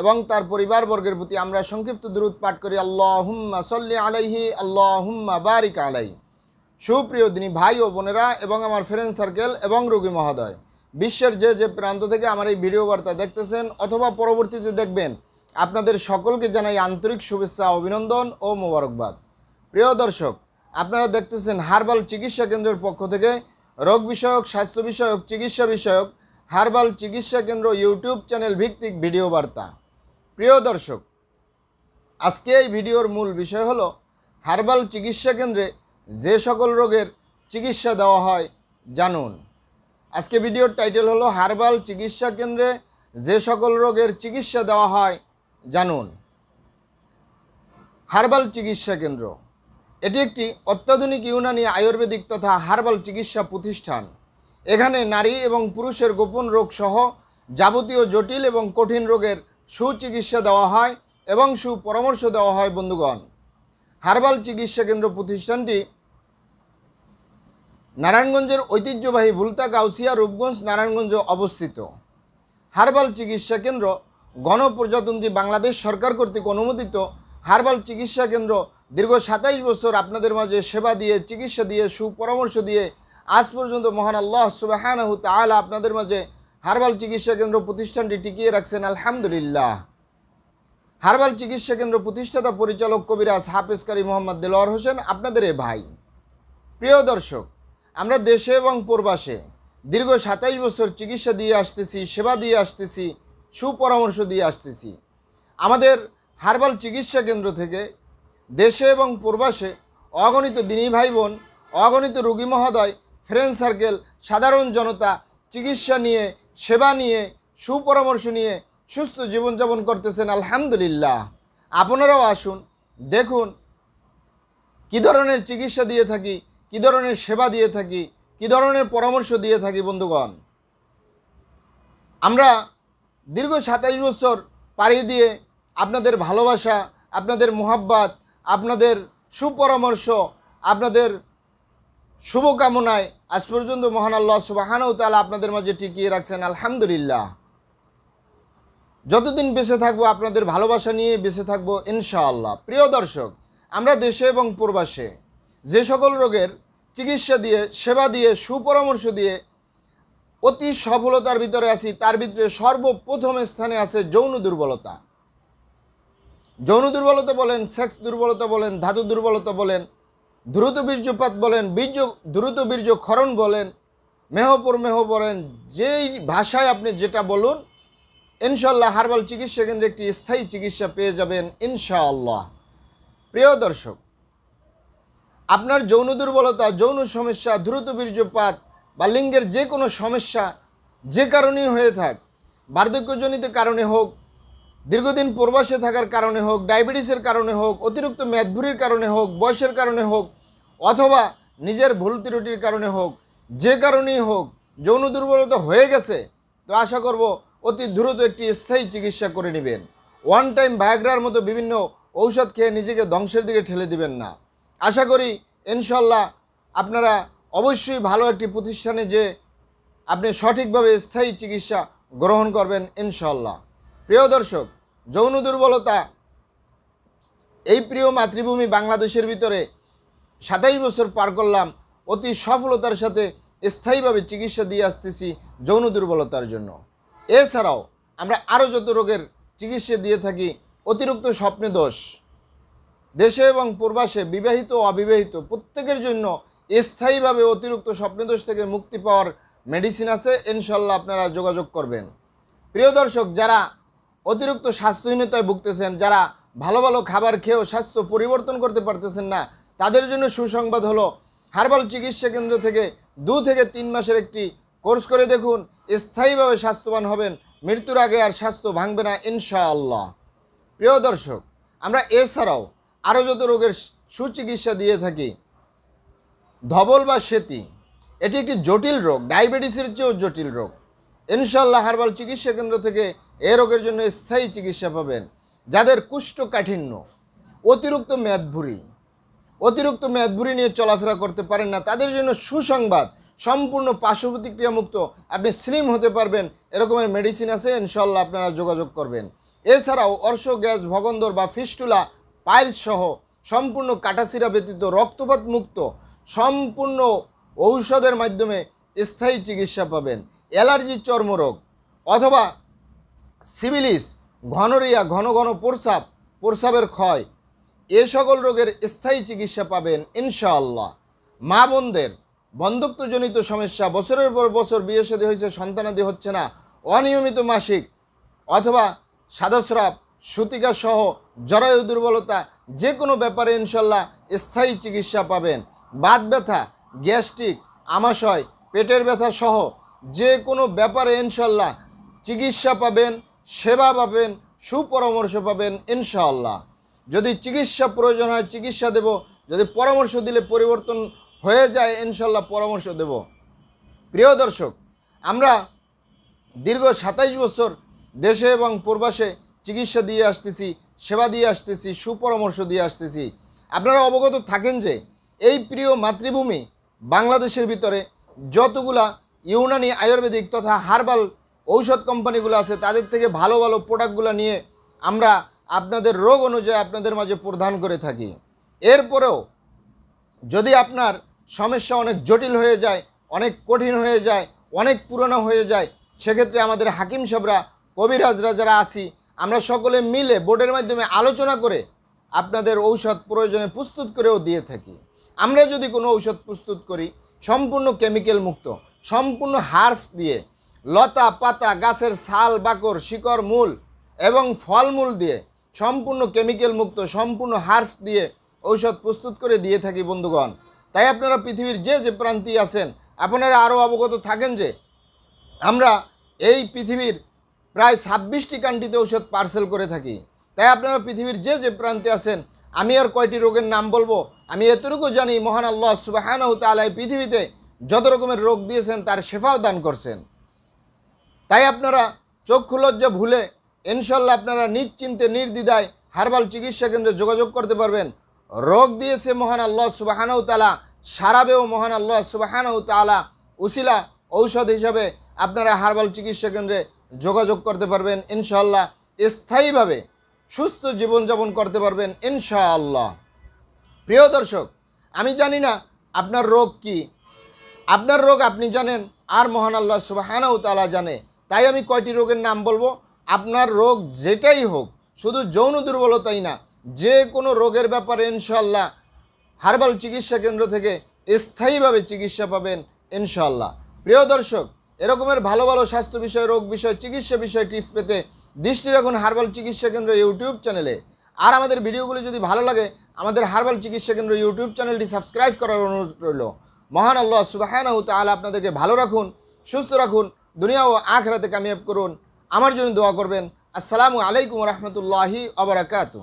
এবং তার পরিবারবর্গের প্রতি আমরা সংক্ষিপ্ত দূরত পাঠ করি আল্লাহ হুম্মা সল্লি আলাইহি আল্লাহ হুম্মা বারিক আলাই সুপ্রিয় দিনী ভাই ও বোনেরা এবং আমার ফ্রেন্ড সার্কেল এবং রোগী মহোদয় বিশ্বের যে যে প্রান্ত থেকে আমার এই ভিডিও বার্তা দেখতেছেন অথবা পরবর্তীতে দেখবেন আপনাদের সকলকে জানাই আন্তরিক শুভেচ্ছা অভিনন্দন ও মোবারকবাদ প্রিয় দর্শক আপনারা দেখতেছেন হারবাল চিকিৎসা কেন্দ্রের পক্ষ থেকে রোগ বিষয়ক স্বাস্থ্য বিষয়ক চিকিৎসা বিষয়ক হারবাল চিকিৎসা কেন্দ্র ইউটিউব চ্যানেল ভিত্তিক ভিডিও বার্তা প্রিয় দর্শক আজকে এই ভিডিওর মূল বিষয় হলো হার্বাল চিকিৎসা কেন্দ্রে যে সকল রোগের চিকিৎসা দেওয়া হয় জানুন আজকে ভিডিওর টাইটেল হলো হার্বাল চিকিৎসা কেন্দ্রে যে সকল রোগের চিকিৎসা দেওয়া হয় জানুন হার্বাল চিকিৎসা কেন্দ্র এটি একটি অত্যাধুনিক ইউনানি আয়ুর্বেদিক তথা হার্বাল চিকিৎসা প্রতিষ্ঠান এখানে নারী এবং পুরুষের গোপন রোগসহ যাবতীয় জটিল এবং কঠিন রোগের সুচিকিৎসা দেওয়া হয় এবং সুপরামর্শ দেওয়া হয় বন্ধুগণ হার্বাল চিকিৎসা কেন্দ্র প্রতিষ্ঠানটি নারায়ণগঞ্জের ঐতিহ্যবাহী ভুলতা গাউসিয়া রূপগঞ্জ নারায়ণগঞ্জে অবস্থিত হার্বাল চিকিৎসা কেন্দ্র গণপ্রজাতন্ত্রী বাংলাদেশ সরকার কর্তৃক অনুমোদিত হার্বাল চিকিৎসা কেন্দ্র দীর্ঘ সাতাইশ বছর আপনাদের মাঝে সেবা দিয়ে চিকিৎসা দিয়ে সুপরামর্শ দিয়ে আজ পর্যন্ত মহান আল্লাহ সুবাহানাহু তালা আপনাদের মাঝে হারবাল চিকিৎসা কেন্দ্র প্রতিষ্ঠানটি টিকিয়ে রাখছেন আলহামদুলিল্লাহ হারবাল চিকিৎসা কেন্দ্র প্রতিষ্ঠাতা পরিচালক কবিরাজ হাফেজকারী মোহাম্মদ দেলোয়ার হোসেন আপনাদের এ ভাই প্রিয় দর্শক আমরা দেশে এবং পূর্বাসে দীর্ঘ সাতাইশ বছর চিকিৎসা দিয়ে আসতেছি সেবা দিয়ে আসতেছি সুপরামর্শ দিয়ে আসতেছি আমাদের হারবাল চিকিৎসা কেন্দ্র থেকে দেশে এবং প্রবাসে অগণিত দিনী ভাই বোন অগণিত রুগী মহোদয় ফ্রেন্ড সার্কেল সাধারণ জনতা চিকিৎসা নিয়ে সেবা নিয়ে সুপরামর্শ নিয়ে সুস্থ জীবনযাপন করতেছেন আলহামদুলিল্লাহ আপনারাও আসুন দেখুন কি ধরনের চিকিৎসা দিয়ে থাকি কি ধরনের সেবা দিয়ে থাকি কি ধরনের পরামর্শ দিয়ে থাকি বন্ধুগণ আমরা দীর্ঘ সাতাইশ বছর পাড়ি দিয়ে আপনাদের ভালোবাসা আপনাদের মোহাব্বাত আপনাদের সুপরামর্শ আপনাদের শুভকামনায় আজ পর্যন্ত মহান আল্লাহ সুবাহানাও তালা আপনাদের মাঝে টিকিয়ে রাখছেন আলহামদুলিল্লাহ যতদিন বেঁচে থাকবো আপনাদের ভালোবাসা নিয়ে বেঁচে থাকবো ইনশাআল্লাহ প্রিয় দর্শক আমরা দেশে এবং প্রবাসে যে সকল রোগের চিকিৎসা দিয়ে সেবা দিয়ে সুপরামর্শ দিয়ে অতি সফলতার ভিতরে আছি তার ভিতরে সর্বপ্রথম স্থানে আছে যৌন দুর্বলতা যৌন দুর্বলতা বলেন সেক্স দুর্বলতা বলেন ধাতু দুর্বলতা বলেন দ্রুত বীর্যপাত বলেন বীর্য দ্রুত বীর্য খরণ বলেন মেহপুর মেহ বলেন যেই ভাষায় আপনি যেটা বলুন ইনশাল্লাহ হার্বাল চিকিৎসা কেন্দ্রে একটি স্থায়ী চিকিৎসা পেয়ে যাবেন ইনশাআল্লাহ প্রিয় দর্শক আপনার যৌন দুর্বলতা যৌন সমস্যা দ্রুত বীর্যপাত বা লিঙ্গের যে কোনো সমস্যা যে কারণেই হয়ে থাক বার্ধক্যজনিত কারণে হোক দীর্ঘদিন প্রবাসে থাকার কারণে হোক ডায়াবেটিসের কারণে হোক অতিরিক্ত মেদভুরির কারণে হোক বয়সের কারণে হোক অথবা নিজের ভুল ত্রুটির কারণে হোক যে কারণেই হোক যৌন দুর্বলতা হয়ে গেছে তো আশা করব অতি দ্রুত একটি স্থায়ী চিকিৎসা করে নেবেন ওয়ান টাইম ভায়াগ্রার মতো বিভিন্ন ঔষধ খেয়ে নিজেকে ধ্বংসের দিকে ঠেলে দিবেন না আশা করি ইনশাল্লাহ আপনারা অবশ্যই ভালো একটি প্রতিষ্ঠানে যে আপনি সঠিকভাবে স্থায়ী চিকিৎসা গ্রহণ করবেন ইনশাল্লাহ প্রিয় দর্শক যৌন দুর্বলতা এই প্রিয় মাতৃভূমি বাংলাদেশের ভিতরে সাতাইশ বছর পার করলাম অতি সফলতার সাথে স্থায়ীভাবে চিকিৎসা দিয়ে আসতেছি যৌন দুর্বলতার জন্য এছাড়াও আমরা আরও যত রোগের চিকিৎসা দিয়ে থাকি অতিরিক্ত স্বপ্নে দোষ দেশে এবং প্রবাসে বিবাহিত ও অবিবাহিত প্রত্যেকের জন্য স্থায়ীভাবে অতিরিক্ত স্বপ্নদোষ থেকে মুক্তি পাওয়ার মেডিসিন আছে ইনশাল্লাহ আপনারা যোগাযোগ করবেন প্রিয় দর্শক যারা অতিরিক্ত স্বাস্থ্যহীনতায় ভুগতেছেন যারা ভালো ভালো খাবার খেয়েও স্বাস্থ্য পরিবর্তন করতে পারতেছেন না তাদের জন্য সুসংবাদ হলো হার্বাল চিকিৎসা কেন্দ্র থেকে দু থেকে তিন মাসের একটি কোর্স করে দেখুন স্থায়ীভাবে স্বাস্থ্যবান হবেন মৃত্যুর আগে আর স্বাস্থ্য ভাঙবে না ইনশাআল্লাহ প্রিয় দর্শক আমরা এছাড়াও আরও যত রোগের সুচিকিৎসা দিয়ে থাকি ধবল বা সেতি এটি একটি জটিল রোগ ডায়াবেটিসের চেয়েও জটিল রোগ ইনশাল্লাহ হার্বাল চিকিৎসা কেন্দ্র থেকে এ রোগের জন্য স্থায়ী চিকিৎসা পাবেন যাদের কুষ্ঠকাঠিন্য অতিরিক্ত মেদভুরি অতিরিক্ত মেদভুরি নিয়ে চলাফেরা করতে পারেন না তাদের জন্য সুসংবাদ সম্পূর্ণ পার্শ্ব প্রতিক্রিয়ামুক্ত আপনি স্লিম হতে পারবেন এরকমের মেডিসিন আছে ইনশাল্লাহ আপনারা যোগাযোগ করবেন এছাড়াও অর্শ গ্যাস ভগন্দর বা ফিস্টুলা সহ সম্পূর্ণ কাটাসিরা ব্যতীত রক্তপাত মুক্ত সম্পূর্ণ ঔষধের মাধ্যমে স্থায়ী চিকিৎসা পাবেন অ্যালার্জি চর্মরোগ অথবা সিভিলিস ঘনরিয়া ঘন ঘন প্রস্রাব প্রস্রাবের ক্ষয় এ সকল রোগের স্থায়ী চিকিৎসা পাবেন ইনশাআল্লাহ মা বোনদের বন্ধুত্বজনিত সমস্যা বছরের পর বছর বিয়ে সাদী হয়েছে সন্তানাদি হচ্ছে না অনিয়মিত মাসিক অথবা সাদাস্রাব সহ জরায়ু দুর্বলতা যে কোনো ব্যাপারে ইনশাল্লাহ স্থায়ী চিকিৎসা পাবেন বাত ব্যথা গ্যাস্ট্রিক আমাশয় পেটের ব্যথা সহ যে কোনো ব্যাপারে ইনশাল্লাহ চিকিৎসা পাবেন সেবা পাবেন সুপরামর্শ পাবেন ইনশাআল্লাহ যদি চিকিৎসা প্রয়োজন হয় চিকিৎসা দেব যদি পরামর্শ দিলে পরিবর্তন হয়ে যায় ইনশাল্লাহ পরামর্শ দেব প্রিয় দর্শক আমরা দীর্ঘ সাতাইশ বছর দেশে এবং প্রবাসে চিকিৎসা দিয়ে আসতেছি সেবা দিয়ে আসতেছি সুপরামর্শ দিয়ে আসতেছি আপনারা অবগত থাকেন যে এই প্রিয় মাতৃভূমি বাংলাদেশের ভিতরে যতগুলা ইউনানি আয়ুর্বেদিক তথা হার্বাল ঔষধ কোম্পানিগুলো আছে তাদের থেকে ভালো ভালো প্রোডাক্টগুলো নিয়ে আমরা আপনাদের রোগ অনুযায়ী আপনাদের মাঝে প্রদান করে থাকি এরপরেও যদি আপনার সমস্যা অনেক জটিল হয়ে যায় অনেক কঠিন হয়ে যায় অনেক পুরনো হয়ে যায় সেক্ষেত্রে আমাদের হাকিম সাহরা কবিরাজরা যারা আছি আমরা সকলে মিলে বোর্ডের মাধ্যমে আলোচনা করে আপনাদের ঔষধ প্রয়োজনে প্রস্তুত করেও দিয়ে থাকি আমরা যদি কোনো ঔষধ প্রস্তুত করি সম্পূর্ণ কেমিক্যাল মুক্ত সম্পূর্ণ হার্ফ দিয়ে লতা পাতা গাছের ছাল বাকর শিকড় মূল এবং ফলমূল দিয়ে সম্পূর্ণ কেমিক্যাল মুক্ত সম্পূর্ণ হার্ফ দিয়ে ঔষধ প্রস্তুত করে দিয়ে থাকি বন্ধুগণ তাই আপনারা পৃথিবীর যে যে প্রান্তি আছেন আপনারা আরও অবগত থাকেন যে আমরা এই পৃথিবীর প্রায় ছাব্বিশটি কান্ট্রিতে ঔষধ পার্সেল করে থাকি তাই আপনারা পৃথিবীর যে যে প্রান্তে আছেন আমি আর কয়টি রোগের নাম বলবো আমি এতটুকু জানি মহান আল্লাহ সুবাহানহ তালাই পৃথিবীতে যত রকমের রোগ দিয়েছেন তার শেফাও দান করছেন তাই আপনারা চক্ষু লজ্জা ভুলে ইনশাল্লাহ আপনারা নিশ্চিন্তে নির্দ্বিধায় হারবাল চিকিৎসা কেন্দ্রে যোগাযোগ করতে পারবেন রোগ দিয়েছে মহান আল্লাহ সুবাহানাউ তালা সারাবেও মহান আল্লাহ সুবাহানাউ তালা উসিলা ঔষধ হিসাবে আপনারা হারবাল চিকিৎসা কেন্দ্রে যোগাযোগ করতে পারবেন ইনশাল্লাহ স্থায়ীভাবে সুস্থ জীবনযাপন করতে পারবেন ইনশাআল্লাহ প্রিয় দর্শক আমি জানি না আপনার রোগ কি আপনার রোগ আপনি জানেন আর মহান আল্লাহ সুবাহানাউ তালা জানে তাই আমি কয়টি রোগের নাম বলবো আপনার রোগ যেটাই হোক শুধু যৌন দুর্বলতাই না যে কোনো রোগের ব্যাপারে ইনশাল্লাহ হার্বাল চিকিৎসা কেন্দ্র থেকে স্থায়ীভাবে চিকিৎসা পাবেন ইনশাল্লাহ প্রিয় দর্শক এরকমের ভালো ভালো স্বাস্থ্য বিষয় রোগ বিষয় চিকিৎসা বিষয় টিপস পেতে দৃষ্টি রাখুন হার্বাল চিকিৎসা কেন্দ্র ইউটিউব চ্যানেলে আর আমাদের ভিডিওগুলি যদি ভালো লাগে আমাদের হার্বাল চিকিৎসা কেন্দ্র ইউটিউব চ্যানেলটি সাবস্ক্রাইব করার অনুরোধ রইল মহান আল্লাহ সুবাহ আপনাদেরকে ভালো রাখুন সুস্থ রাখুন দুনিয়া ও আখরাতে কামিয়াব করুন আমার জন্য দোয়া করবেন আসসালামু আলাইকুম রহমতুল্লাহি অবরাকাতু